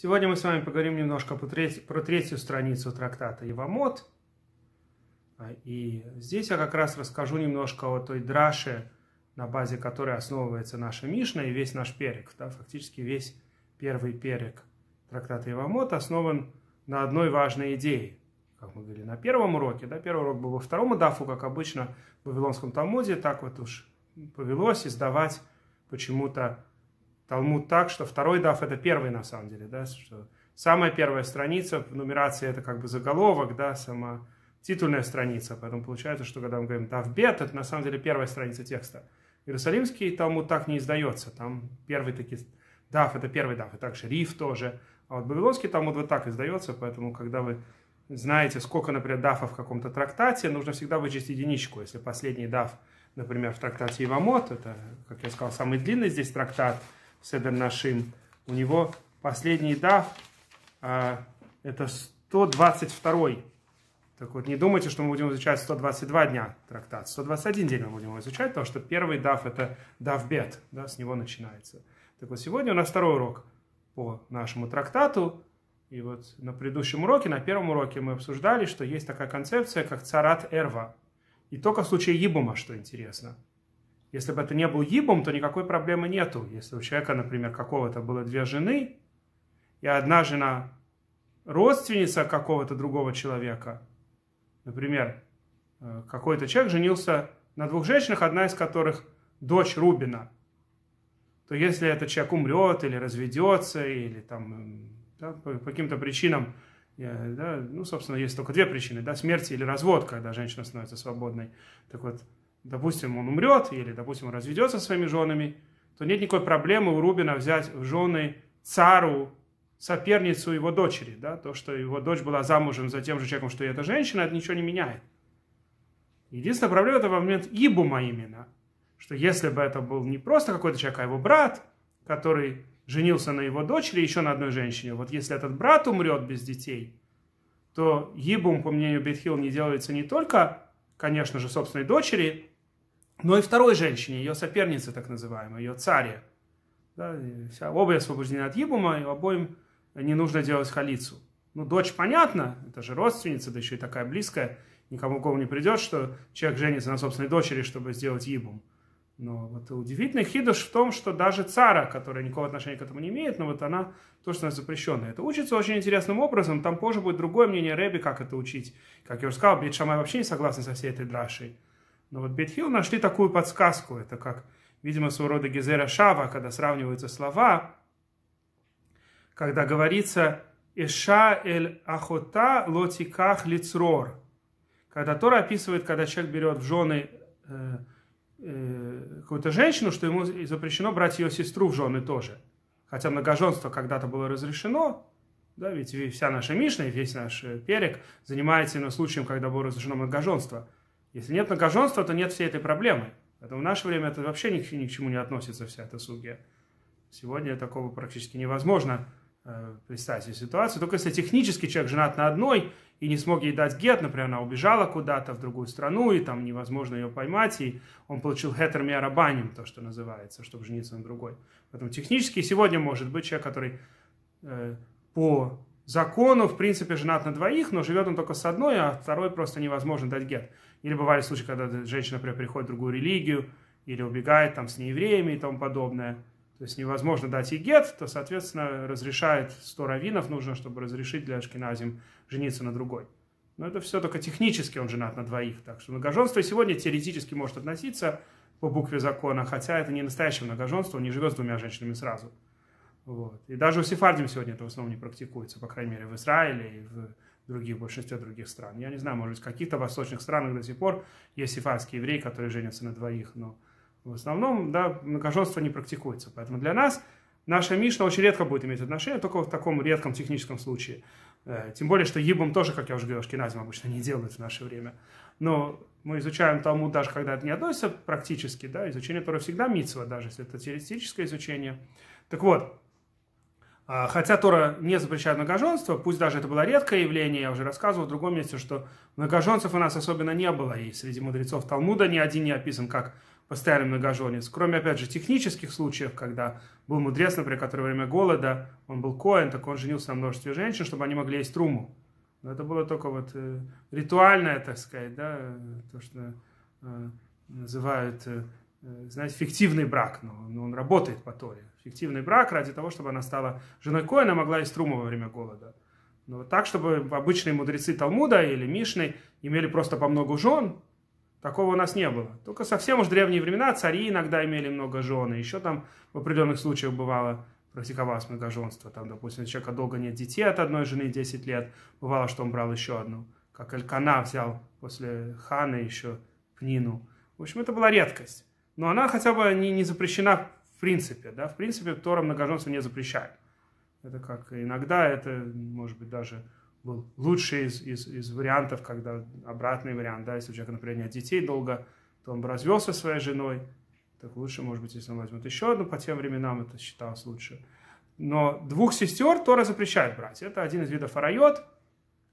Сегодня мы с вами поговорим немножко про третью, про третью страницу трактата Ивамот. А, и здесь я как раз расскажу немножко о той драше, на базе которой основывается наша Мишна и весь наш перек. Да, фактически весь первый перек трактата Ивамот основан на одной важной идее. Как мы говорили на первом уроке, да, первый урок был во втором дафу, как обычно в Вавилонском Талмуде, так вот уж повелось издавать почему-то Талмуд так, что второй дав это первый на самом деле, да, что самая первая страница в нумерации это как бы заголовок, да, сама титульная страница, поэтому получается, что когда мы говорим дав бет, это на самом деле первая страница текста. Иерусалимский Талмуд так не издается, там первый таки дав это первый дав, и также риф тоже, а вот Вавилонский Талмуд вот так издается, поэтому когда вы знаете, сколько, например, дафа в каком-то трактате, нужно всегда вычесть единичку. Если последний даф, например, в трактате Ивамот, это, как я сказал, самый длинный здесь трактат – Седер Нашим. У него последний дав, а, это 122 так вот, не думайте, что мы будем изучать 122 дня трактат. 121 день мы будем изучать, потому что первый дав – это дав бед, да, с него начинается. Так вот, сегодня у нас второй урок по нашему трактату. И вот на предыдущем уроке, на первом уроке мы обсуждали, что есть такая концепция, как царат эрва. И только в случае ебума, что интересно – если бы это не был ибум, то никакой проблемы нету. Если у человека, например, какого-то было две жены, и одна жена родственница какого-то другого человека, например, э, какой-то человек женился на двух женщинах, одна из которых дочь Рубина, то если этот человек умрет или разведется, или там э, да, по, каким-то причинам, э, да, ну, собственно, есть только две причины, да, смерть или развод, когда женщина становится свободной. Так вот, допустим, он умрет или, допустим, он разведется со своими женами, то нет никакой проблемы у Рубина взять в жены цару, соперницу его дочери. Да? То, что его дочь была замужем за тем же человеком, что и эта женщина, это ничего не меняет. Единственная проблема – это в момент Ибума именно. Что если бы это был не просто какой-то человек, а его брат, который женился на его дочери, еще на одной женщине, вот если этот брат умрет без детей, то Ибум, по мнению Бетхил, не делается не только, конечно же, собственной дочери, но и второй женщине, ее сопернице так называемой, ее царе. Да, вся, обе освобождены от Ебума, и обоим не нужно делать халицу. Ну, дочь понятно, это же родственница, да еще и такая близкая. Никому кому не придет, что человек женится на собственной дочери, чтобы сделать Ебум. Но вот удивительный хидуш в том, что даже цара, которая никакого отношения к этому не имеет, но вот она то, что у запрещенная. Это учится очень интересным образом. Там позже будет другое мнение Рэби, как это учить. Как я уже сказал, Бит Шамай вообще не согласен со всей этой драшей. Но вот Бетхил нашли такую подсказку. Это как, видимо, своего рода Гизера Шава, когда сравниваются слова, когда говорится «Эша эль ахота лотиках лицрор», когда Тора описывает, когда человек берет в жены э, э, какую-то женщину, что ему запрещено брать ее сестру в жены тоже. Хотя многоженство когда-то было разрешено, да, ведь вся наша Мишна и весь наш э, Перек занимается именно случаем, когда было разрешено многоженство – если нет многоженства, то нет всей этой проблемы. Поэтому в наше время это вообще ни, ни к чему не относится вся эта сугия. Сегодня такого практически невозможно э, представить себе ситуацию. Только если технически человек женат на одной и не смог ей дать гет, например, она убежала куда-то в другую страну, и там невозможно ее поймать, и он получил хетер миарабаним, то, что называется, чтобы жениться на другой. Поэтому технически сегодня может быть человек, который э, по закону, в принципе, женат на двоих, но живет он только с одной, а второй просто невозможно дать гет. Или бывали случаи, когда женщина, например, приходит в другую религию, или убегает там с неевреями и тому подобное. То есть невозможно дать и гет, то, соответственно, разрешает 100 раввинов нужно, чтобы разрешить для Ашкеназим жениться на другой. Но это все только технически он женат на двоих. Так что многоженство сегодня теоретически может относиться по букве закона, хотя это не настоящее многоженство, он не живет с двумя женщинами сразу. Вот. И даже у сефардим сегодня это в основном не практикуется, по крайней мере, в Израиле и в других, в большинстве других стран. Я не знаю, может быть, в каких-то восточных странах до сих пор есть сифатские евреи, которые женятся на двоих, но в основном, да, многоженство не практикуется. Поэтому для нас наша Мишна очень редко будет иметь отношение, только в таком редком техническом случае. Э, тем более, что Ебом тоже, как я уже говорил, шкиназим обычно не делают в наше время. Но мы изучаем тому даже когда это не относится практически, да, изучение которое всегда митцва, даже если это теоретическое изучение. Так вот, а, хотя Тора не запрещает многоженство, пусть даже это было редкое явление, я уже рассказывал в другом месте, что многоженцев у нас особенно не было, и среди мудрецов Талмуда ни один не описан как постоянный многоженец, кроме, опять же, технических случаев, когда был мудрец, например, который во время голода, он был коэн, так он женился на множестве женщин, чтобы они могли есть труму. Но это было только вот э, ритуальное, так сказать, да, э, то, что э, называют Э, знаете, фиктивный брак, но он, он работает по Торе. Фиктивный брак ради того, чтобы она стала женой Коина, могла из трума во время голода. Но так, чтобы обычные мудрецы Талмуда или Мишны имели просто по много жен, такого у нас не было. Только совсем уж древние времена цари иногда имели много жен, и еще там в определенных случаях бывало практиковалось многоженство. Там, допустим, у человека долго нет детей от одной жены 10 лет, бывало, что он брал еще одну. Как Элькана взял после хана еще Пнину. В общем, это была редкость но она хотя бы не, не запрещена в принципе, да, в принципе Тора многоженство не запрещает. Это как иногда это, может быть, даже был лучший из, из, из вариантов, когда обратный вариант, да, если у человека, например, нет детей долго, то он бы развелся своей женой, так лучше, может быть, если он возьмет еще одну, по тем временам это считалось лучше. Но двух сестер Тора запрещает брать. Это один из видов арайот,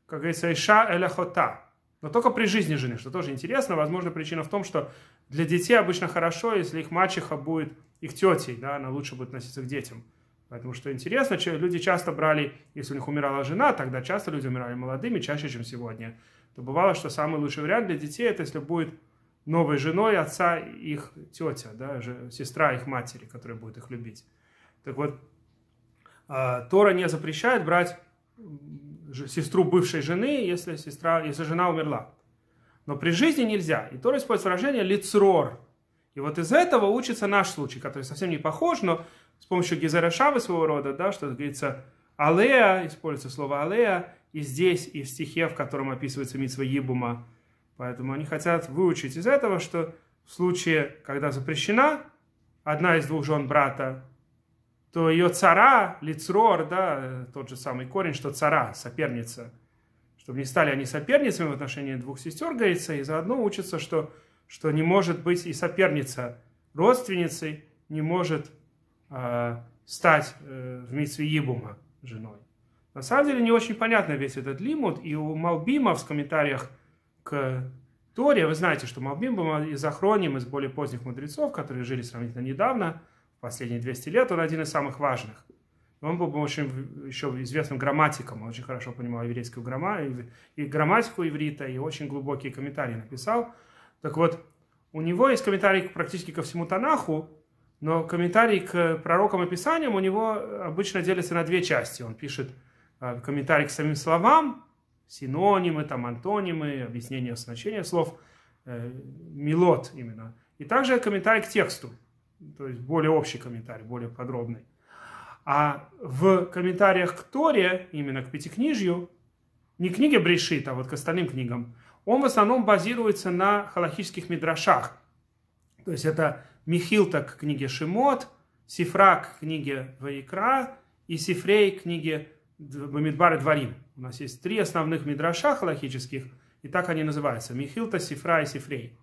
как говорится, иша эляхота. Но только при жизни жены, что тоже интересно. Возможно, причина в том, что для детей обычно хорошо, если их мачеха будет их тетей, да, она лучше будет относиться к детям. Поэтому, что интересно, люди часто брали, если у них умирала жена, тогда часто люди умирали молодыми, чаще, чем сегодня. То бывало, что самый лучший вариант для детей, это если будет новой женой отца их тетя, да, сестра их матери, которая будет их любить. Так вот, а, Тора не запрещает брать сестру бывшей жены, если, сестра, если жена умерла. Но при жизни нельзя. И Тора использует выражение «лицрор». И вот из этого учится наш случай, который совсем не похож, но с помощью Гизера своего рода, да, что говорится «алея», используется слово «алея», и здесь, и в стихе, в котором описывается Митсва Ебума. Поэтому они хотят выучить из этого, что в случае, когда запрещена одна из двух жен брата, то ее цара, лицрор, да, э, тот же самый корень, что цара, соперница, чтобы не стали они соперницами в отношении двух сестер, говорится, и заодно учится, что, что не может быть и соперница родственницей, не может э, стать э, в митсве Ебума женой. На самом деле не очень понятно весь этот лимут, и у Малбима в комментариях к Торе, вы знаете, что Малбим был из Ахроним, из более поздних мудрецов, которые жили сравнительно недавно – последние 200 лет, он один из самых важных. Он был очень еще известным грамматиком, он очень хорошо понимал еврейскую грамматику, и грамматику иврита и очень глубокие комментарии написал. Так вот, у него есть комментарий практически ко всему Танаху, но комментарий к пророкам и писаниям у него обычно делится на две части. Он пишет э, комментарий к самим словам, синонимы, там, антонимы, объяснение значения слов, э, мелод именно. И также комментарий к тексту. То есть более общий комментарий, более подробный. А в комментариях к Торе, именно к Пятикнижью, не книге Брешит, а вот к остальным книгам, он в основном базируется на халахических мидрашах. То есть это Михилта к книге Шимот, Сифрак к книге Ваикра и Сифрей к книге Бамидбар и Дворим. У нас есть три основных мидраша халахических, и так они называются. Михилта, Сифра и Сифрей.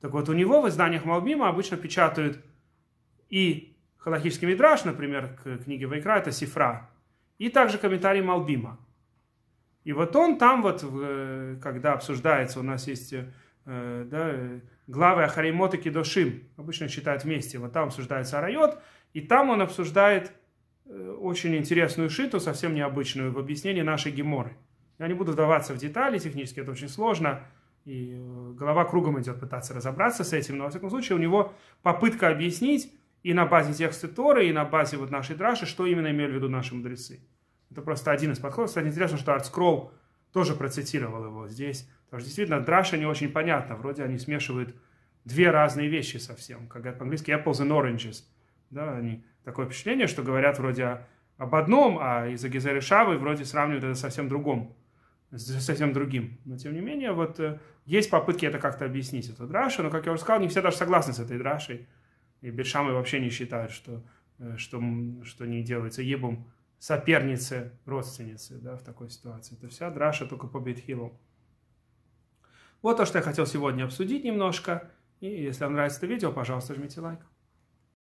Так вот, у него в изданиях Малбима обычно печатают и халахический мидраж, например, к книге Вайкра, это Сифра, и также комментарий Малбима. И вот он там вот, э, когда обсуждается, у нас есть э, да, главы Ахаримот и Кедошим, обычно читают вместе, вот там обсуждается Арайот, и там он обсуждает э, очень интересную шиту, совсем необычную, в объяснении нашей геморы. Я не буду вдаваться в детали, технически это очень сложно, и голова кругом идет пытаться разобраться с этим, но, во всяком случае, у него попытка объяснить, и на базе текста Торы, и на базе вот нашей Драши, что именно имели в виду наши мудрецы. Это просто один из подходов. Кстати, интересно, что Артскролл тоже процитировал его здесь. Потому что действительно Драша не очень понятно. Вроде они смешивают две разные вещи совсем. Как говорят по-английски apples and oranges. Да, они, такое впечатление, что говорят вроде об одном, а из-за Гизели Шавы вроде сравнивают это совсем другом совсем другим. Но тем не менее, вот э, есть попытки это как-то объяснить, эту драшу, но, как я уже сказал, не все даже согласны с этой драшей. И Бершамы вообще не считают, что, э, что, что не делается ебом соперницы, родственницы да, в такой ситуации. Это вся драша только по Бетхилу. Вот то, что я хотел сегодня обсудить немножко. И если вам нравится это видео, пожалуйста, жмите лайк.